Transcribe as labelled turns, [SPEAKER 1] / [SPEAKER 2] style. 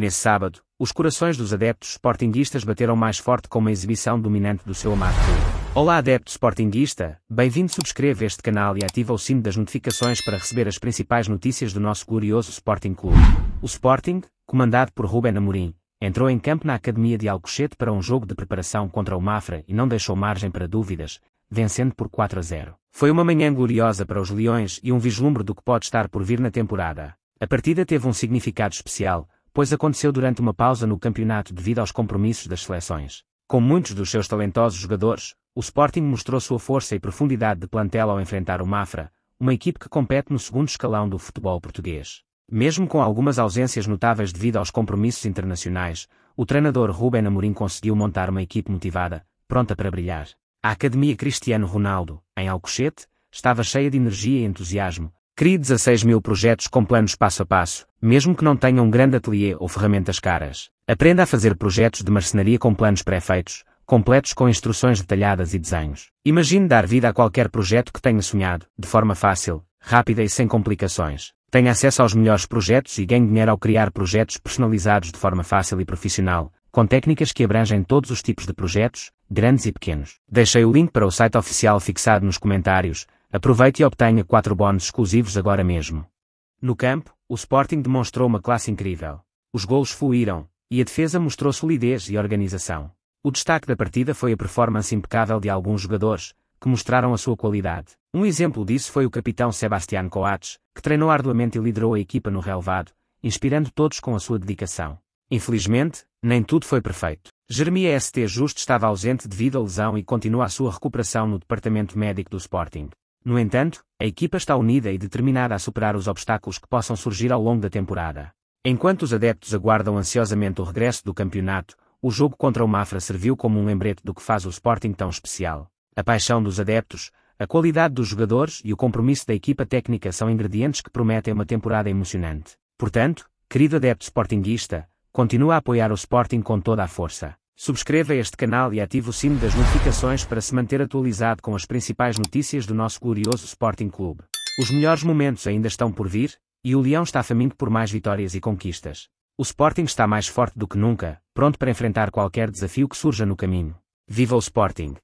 [SPEAKER 1] Nesse sábado, os corações dos adeptos sportinguistas bateram mais forte com uma exibição dominante do seu amado clube. Olá adepto sportinguista, bem-vindo subscreve este canal e ativa o sino das notificações para receber as principais notícias do nosso glorioso Sporting Clube. O Sporting, comandado por Ruben Amorim, entrou em campo na Academia de Alcochete para um jogo de preparação contra o Mafra e não deixou margem para dúvidas, vencendo por 4 a 0. Foi uma manhã gloriosa para os Leões e um vislumbre do que pode estar por vir na temporada. A partida teve um significado especial, pois aconteceu durante uma pausa no campeonato devido aos compromissos das seleções. Com muitos dos seus talentosos jogadores, o Sporting mostrou sua força e profundidade de plantel ao enfrentar o Mafra, uma equipe que compete no segundo escalão do futebol português. Mesmo com algumas ausências notáveis devido aos compromissos internacionais, o treinador Ruben Amorim conseguiu montar uma equipe motivada, pronta para brilhar. A Academia Cristiano Ronaldo, em Alcochete, estava cheia de energia e entusiasmo, Crie 16 mil projetos com planos passo a passo, mesmo que não tenha um grande ateliê ou ferramentas caras. Aprenda a fazer projetos de marcenaria com planos pré-feitos, completos com instruções detalhadas e desenhos. Imagine dar vida a qualquer projeto que tenha sonhado, de forma fácil, rápida e sem complicações. Tenha acesso aos melhores projetos e ganhe dinheiro ao criar projetos personalizados de forma fácil e profissional, com técnicas que abrangem todos os tipos de projetos, grandes e pequenos. Deixei o link para o site oficial fixado nos comentários Aproveite e obtenha 4 bónus exclusivos agora mesmo. No campo, o Sporting demonstrou uma classe incrível. Os golos fluíram, e a defesa mostrou solidez e organização. O destaque da partida foi a performance impecável de alguns jogadores, que mostraram a sua qualidade. Um exemplo disso foi o capitão Sebastián Coates, que treinou arduamente e liderou a equipa no relevado, inspirando todos com a sua dedicação. Infelizmente, nem tudo foi perfeito. Jeremia ST Justo estava ausente devido à lesão e continua a sua recuperação no departamento médico do Sporting. No entanto, a equipa está unida e determinada a superar os obstáculos que possam surgir ao longo da temporada. Enquanto os adeptos aguardam ansiosamente o regresso do campeonato, o jogo contra o Mafra serviu como um lembrete do que faz o Sporting tão especial. A paixão dos adeptos, a qualidade dos jogadores e o compromisso da equipa técnica são ingredientes que prometem uma temporada emocionante. Portanto, querido adepto sportinguista, continua a apoiar o Sporting com toda a força. Subscreva este canal e ative o sino das notificações para se manter atualizado com as principais notícias do nosso glorioso Sporting Clube. Os melhores momentos ainda estão por vir, e o Leão está faminto por mais vitórias e conquistas. O Sporting está mais forte do que nunca, pronto para enfrentar qualquer desafio que surja no caminho. Viva o Sporting!